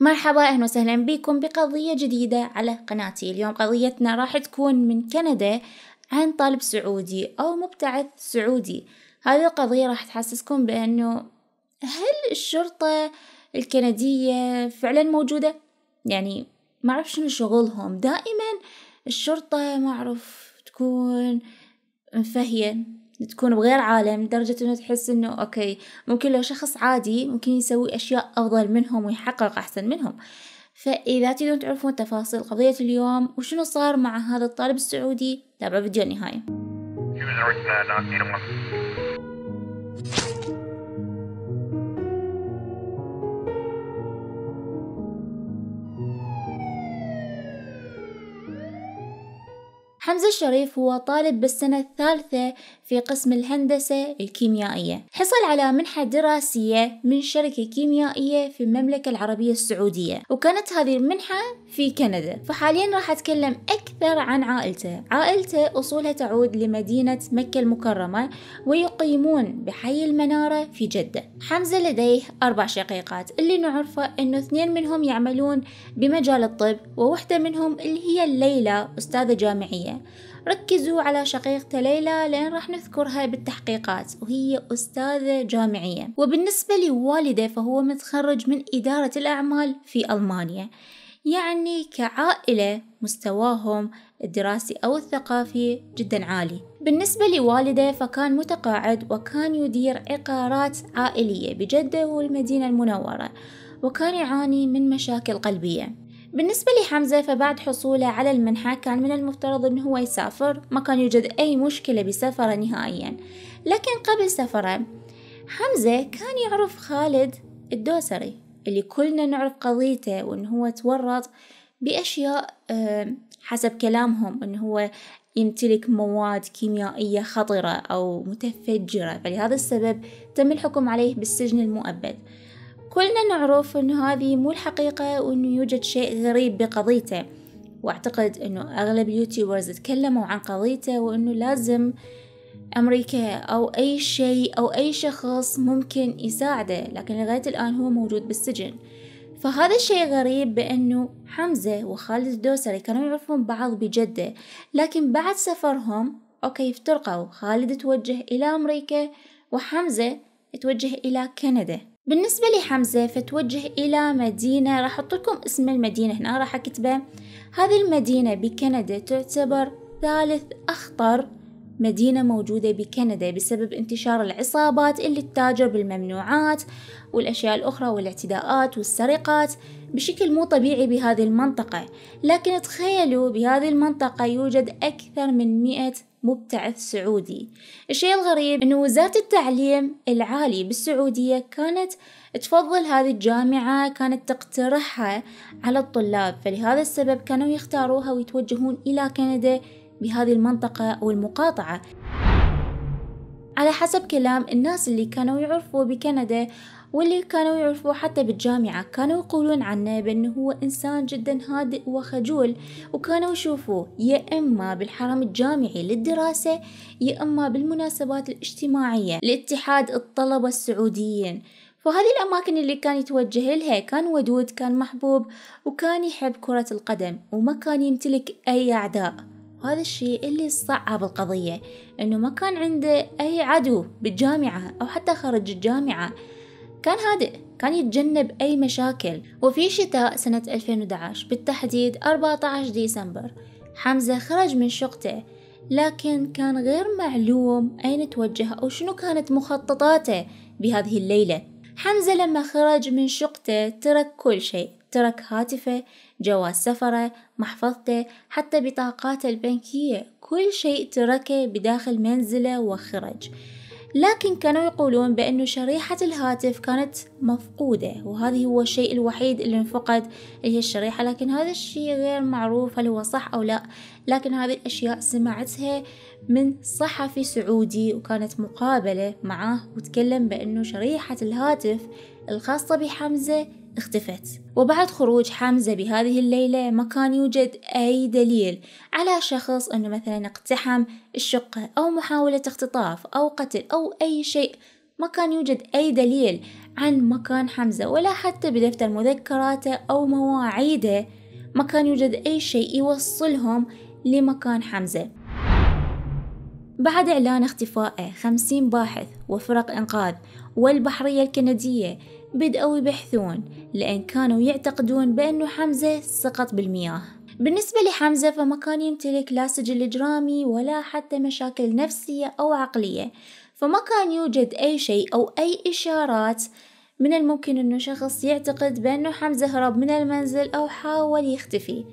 مرحبا اهلا وسهلا بكم بقضية جديدة على قناتي اليوم قضيتنا راح تكون من كندا عن طالب سعودي او مبتعث سعودي هذه القضية راح تحسسكم بانه هل الشرطة الكندية فعلا موجودة؟ يعني ما اعرف شنو شغلهم دائما الشرطة ما اعرف تكون مفهية تكون بغير عالم لدرجة انه تحس انه اوكي ممكن لو شخص عادي ممكن يسوي اشياء افضل منهم ويحقق احسن منهم فاذا تريدون تعرفون تفاصيل قضية اليوم وشنو صار مع هذا الطالب السعودي تابعوا فيديو النهاية حمزة الشريف هو طالب بالسنة الثالثة في قسم الهندسة الكيميائية حصل على منحة دراسية من شركة كيميائية في المملكة العربية السعودية وكانت هذه المنحة في كندا فحاليا راح أتكلم أكثر عن عائلته عائلته أصولها تعود لمدينة مكة المكرمة ويقيمون بحي المنارة في جدة حمزة لديه أربع شقيقات اللي نعرفه أنه اثنين منهم يعملون بمجال الطب وواحدة منهم اللي هي ليلى أستاذة جامعية ركزوا على شقيقة ليلى لأن راح نذكرها بالتحقيقات وهي أستاذة جامعية وبالنسبة لوالده فهو متخرج من إدارة الأعمال في ألمانيا يعني كعائلة مستواهم الدراسي أو الثقافي جدا عالي بالنسبة لوالده فكان متقاعد وكان يدير عقارات عائلية بجدة والمدينة المنورة وكان يعاني من مشاكل قلبية بالنسبة لحمزة فبعد حصوله على المنحة كان من المفترض أنه هو يسافر ما كان يوجد أي مشكلة بسفره نهائيا لكن قبل سفره حمزة كان يعرف خالد الدوسري اللي كلنا نعرف قضيته وأنه هو تورط بأشياء حسب كلامهم أنه هو يمتلك مواد كيميائية خطرة أو متفجرة فلهذا السبب تم الحكم عليه بالسجن المؤبد كلنا نعرف أن هذه مو الحقيقة وأنه يوجد شيء غريب بقضيته وأعتقد أنه أغلب اليوتيوبرز تكلموا عن قضيته وأنه لازم أمريكا أو أي شيء أو أي شخص ممكن يساعده لكن لغاية الآن هو موجود بالسجن فهذا الشيء غريب بأنه حمزة وخالد الدوسري كانوا يعرفون بعض بجدة لكن بعد سفرهم أوكي افترقوا خالد توجه إلى أمريكا وحمزة توجه إلى كندا بالنسبة لحمزة فتوجه إلى مدينة راح أحط لكم اسم المدينة هنا راح أكتبه هذه المدينة بكندا تعتبر ثالث أخطر مدينة موجودة بكندا بسبب انتشار العصابات اللي تتاجر بالممنوعات والأشياء الأخرى والاعتداءات والسرقات بشكل مو طبيعي بهذه المنطقة لكن تخيلوا بهذه المنطقة يوجد أكثر من مئة مبتعث سعودي الشيء الغريب أن وزارة التعليم العالي بالسعودية كانت تفضل هذه الجامعة كانت تقترحها على الطلاب فلهذا السبب كانوا يختاروها ويتوجهون إلى كندا بهذه المنطقة أو المقاطعة على حسب كلام الناس اللي كانوا يعرفوا بكندا واللي كانوا يعرفوه حتى بالجامعة كانوا يقولون عنه بأنه هو إنسان جدا هادئ وخجول وكانوا يشوفوه يا إما بالحرم الجامعي للدراسة يا إما بالمناسبات الاجتماعية لاتحاد الطلبة السعوديين فهذه الأماكن اللي كان يتوجه لها كان ودود كان محبوب وكان يحب كرة القدم وما كان يمتلك أي أعداء وهذا الشيء اللي صعب القضية أنه ما كان عنده أي عدو بالجامعة أو حتى خارج الجامعة كان هادئ كان يتجنب أي مشاكل وفي شتاء سنة 2011 بالتحديد 14 ديسمبر حمزة خرج من شقته لكن كان غير معلوم أين توجه أو شنو كانت مخططاته بهذه الليلة حمزة لما خرج من شقته ترك كل شيء ترك هاتفه جواز سفره محفظته حتى بطاقاته البنكية كل شيء تركه بداخل منزله وخرج لكن كانوا يقولون بأن شريحة الهاتف كانت مفقودة وهذا هو الشيء الوحيد اللي انفقد اللي هي الشريحة لكن هذا الشيء غير معروف هل هو صح أو لا لكن هذه الأشياء سمعتها من صحفي سعودي وكانت مقابلة معاه وتكلم بأنه شريحة الهاتف الخاصة بحمزة اختفت وبعد خروج حمزة بهذه الليلة ما كان يوجد أي دليل على شخص أنه مثلا اقتحم الشقة أو محاولة اختطاف أو قتل أو أي شيء ما كان يوجد أي دليل عن مكان حمزة ولا حتى بدفتر مذكراته أو مواعيده ما كان يوجد أي شيء يوصلهم لمكان حمزة بعد إعلان اختفائه خمسين باحث وفرق إنقاذ والبحرية الكندية بدأوا يبحثون لأن كانوا يعتقدون بأنه حمزة سقط بالمياه بالنسبة لحمزة فما كان يمتلك لا سجل إجرامي ولا حتى مشاكل نفسية أو عقلية فما كان يوجد أي شيء أو أي إشارات من الممكن أنه شخص يعتقد بأنه حمزة هرب من المنزل أو حاول يختفي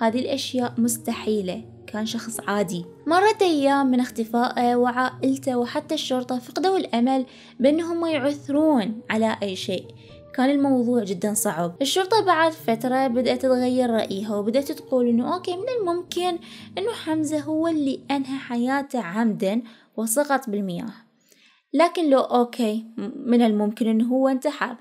هذه الأشياء مستحيلة كان شخص عادي مرت أيام من اختفائه وعائلته وحتى الشرطة فقدوا الأمل بأنهم يعثرون على أي شيء كان الموضوع جدا صعب الشرطة بعد فترة بدأت تتغير رأيها وبدأت تقول أنه أوكي من الممكن أنه حمزة هو اللي أنهى حياته عمدا وسقط بالمياه لكن لو أوكي من الممكن أنه هو انتحر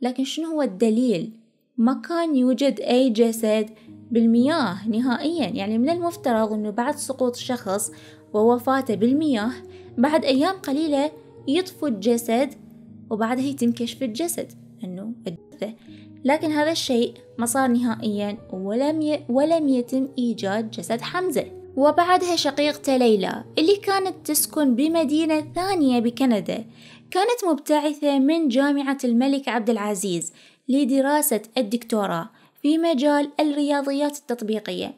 لكن شنو هو الدليل ما كان يوجد أي جسد بالمياه نهائيا يعني من المفترض أنه بعد سقوط شخص ووفاته بالمياه بعد أيام قليلة يطفو الجسد وبعدها يتم كشف الجسد أنه الجثة لكن هذا الشيء ما صار نهائيا ولم, ي... ولم يتم إيجاد جسد حمزة وبعدها شقيقته ليلى اللي كانت تسكن بمدينة ثانية بكندا كانت مبتعثة من جامعة الملك عبد العزيز لدراسة الدكتوراه في مجال الرياضيات التطبيقية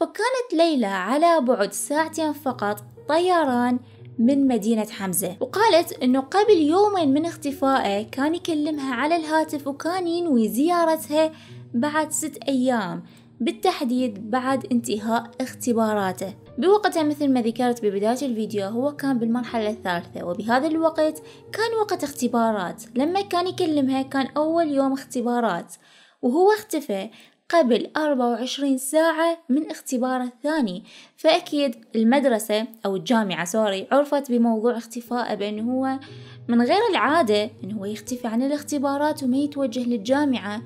فكانت ليلى على بعد ساعتين فقط طيران من مدينة حمزة وقالت انه قبل يومين من اختفائه كان يكلمها على الهاتف وكان ينوي زيارتها بعد ست ايام بالتحديد بعد انتهاء اختباراته بوقتها مثل ما ذكرت ببداية الفيديو هو كان بالمرحلة الثالثة وبهذا الوقت كان وقت اختبارات لما كان يكلمها كان أول يوم اختبارات وهو اختفى قبل 24 ساعة من اختباره الثاني فأكيد المدرسة أو الجامعة سوري عرفت بموضوع اختفائه بأنه هو من غير العادة أنه هو يختفي عن الاختبارات وما يتوجه للجامعة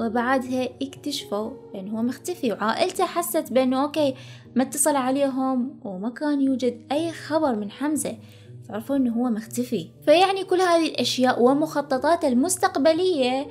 وبعدها اكتشفوا بأنه هو مختفي وعائلته حست بأنه أوكي ما اتصل عليهم وما كان يوجد أي خبر من حمزة فعرفوا انه هو مختفي فيعني كل هذه الاشياء ومخططاته المستقبليه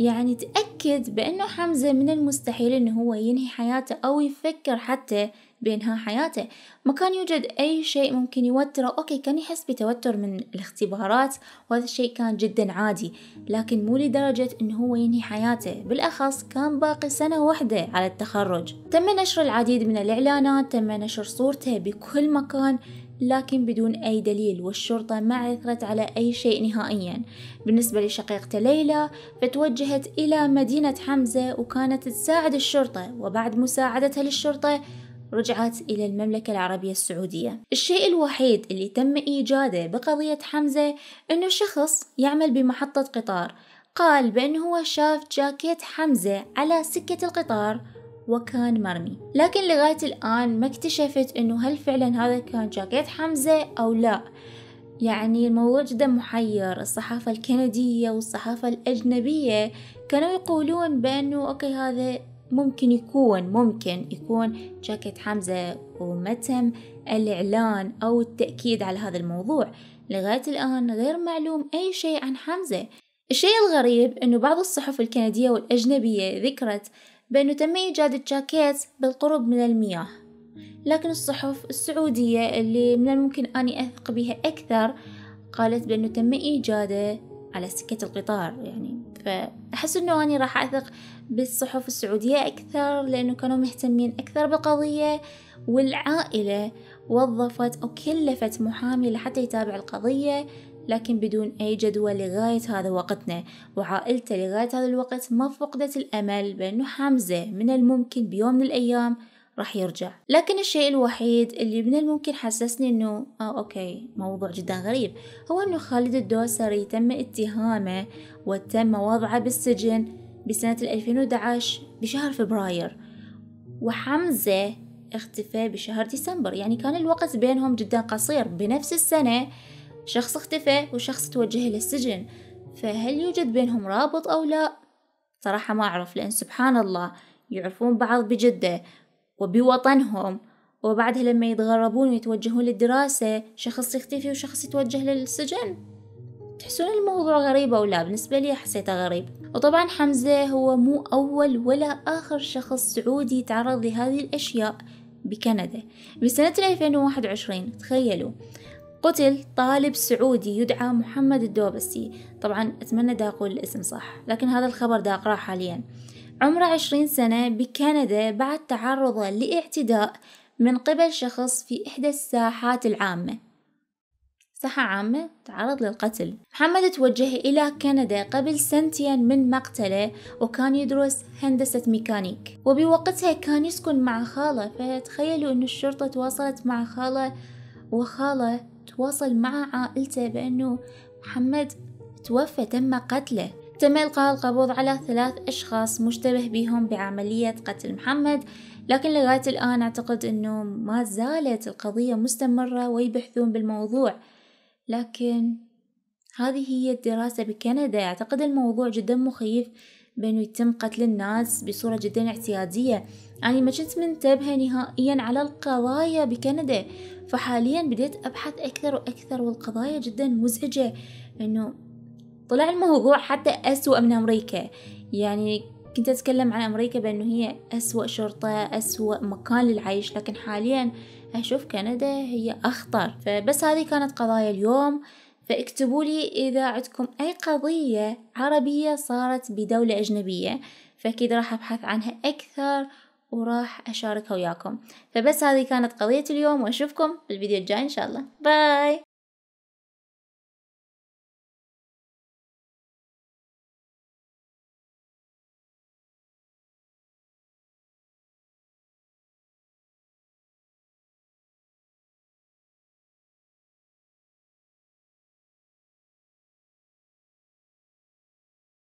يعني تأكد بأنه حمزة من المستحيل أنه هو ينهي حياته أو يفكر حتى بينها حياته ما كان يوجد أي شيء ممكن يوتره أوكي كان يحس بتوتر من الاختبارات وهذا الشيء كان جدا عادي لكن مو لدرجة أنه هو ينهي حياته بالأخص كان باقي سنة واحدة على التخرج تم نشر العديد من الإعلانات تم نشر صورته بكل مكان لكن بدون أي دليل والشرطة ما عثرت على أي شيء نهائيا بالنسبة لشقيقته ليلى فتوجهت إلى مدينة حمزة وكانت تساعد الشرطة وبعد مساعدتها للشرطة رجعت إلى المملكة العربية السعودية الشيء الوحيد اللي تم إيجاده بقضية حمزة أنه شخص يعمل بمحطة قطار قال بأنه هو شاف جاكيت حمزة على سكة القطار وكان مرمي لكن لغاية الآن ما اكتشفت أنه هل فعلا هذا كان جاكيت حمزة أو لا يعني الموضوع جدا محير الصحافة الكندية والصحافة الأجنبية كانوا يقولون بأنه أوكي هذا ممكن يكون ممكن يكون جاكيت حمزة ومتم الإعلان أو التأكيد على هذا الموضوع لغاية الآن غير معلوم أي شيء عن حمزة الشيء الغريب أنه بعض الصحف الكندية والأجنبية ذكرت بأنه تم إيجاد الجاكيت بالقرب من المياه لكن الصحف السعودية اللي من الممكن أني أثق بها أكثر قالت بأنه تم إيجاده على سكة القطار يعني فأحس أنه أنا راح أثق بالصحف السعودية أكثر لأنه كانوا مهتمين أكثر بالقضية والعائلة وظفت أو كلفت محامي لحتى يتابع القضية لكن بدون أي جدوى لغاية هذا وقتنا وعائلته لغاية هذا الوقت ما فقدت الأمل بأنه حمزة من الممكن بيوم من الأيام راح يرجع لكن الشيء الوحيد اللي من الممكن حسسني انه اه اوكي موضوع جدا غريب هو انه خالد الدوسري تم اتهامه وتم وضعه بالسجن بسنة 2011 بشهر فبراير وحمزة اختفى بشهر ديسمبر يعني كان الوقت بينهم جدا قصير بنفس السنة شخص اختفى وشخص توجه للسجن فهل يوجد بينهم رابط أو لا؟ صراحة ما أعرف لأن سبحان الله يعرفون بعض بجدة وبوطنهم وبعدها لما يتغربون ويتوجهون للدراسة شخص يختفي وشخص يتوجه للسجن تحسون الموضوع غريب أو لا بالنسبة لي حسيته غريب وطبعا حمزة هو مو أول ولا آخر شخص سعودي يتعرض لهذه الأشياء بكندا بسنة 2021 تخيلوا قتل طالب سعودي يدعى محمد الدوبسي طبعا أتمنى دا أقول الاسم صح لكن هذا الخبر دا أقراه حاليا عمره عشرين سنة بكندا بعد تعرضه لاعتداء من قبل شخص في إحدى الساحات العامة ساحة عامة تعرض للقتل محمد توجه إلى كندا قبل سنتين من مقتله وكان يدرس هندسة ميكانيك وبوقتها كان يسكن مع خاله فتخيلوا أن الشرطة تواصلت مع خاله وخاله تواصل مع عائلته بأنه محمد توفى تم قتله تم إلقاء القبض على ثلاث أشخاص مشتبه بهم بعملية قتل محمد لكن لغاية الآن أعتقد أنه ما زالت القضية مستمرة ويبحثون بالموضوع لكن هذه هي الدراسة بكندا أعتقد الموضوع جدا مخيف بأنه يتم قتل الناس بصورة جدا اعتيادية يعني ما كنت منتبهة نهائيا على القضايا بكندا فحاليا بديت أبحث أكثر وأكثر والقضايا جدا مزعجة أنه طلع الموضوع حتى أسوأ من أمريكا يعني كنت أتكلم عن أمريكا بأنه هي أسوأ شرطة أسوأ مكان للعيش لكن حاليا أشوف كندا هي أخطر فبس هذه كانت قضايا اليوم فاكتبوا لي إذا عندكم أي قضية عربية صارت بدولة أجنبية فأكيد راح أبحث عنها أكثر وراح أشاركها وياكم فبس هذه كانت قضية اليوم وأشوفكم في الفيديو الجاي إن شاء الله باي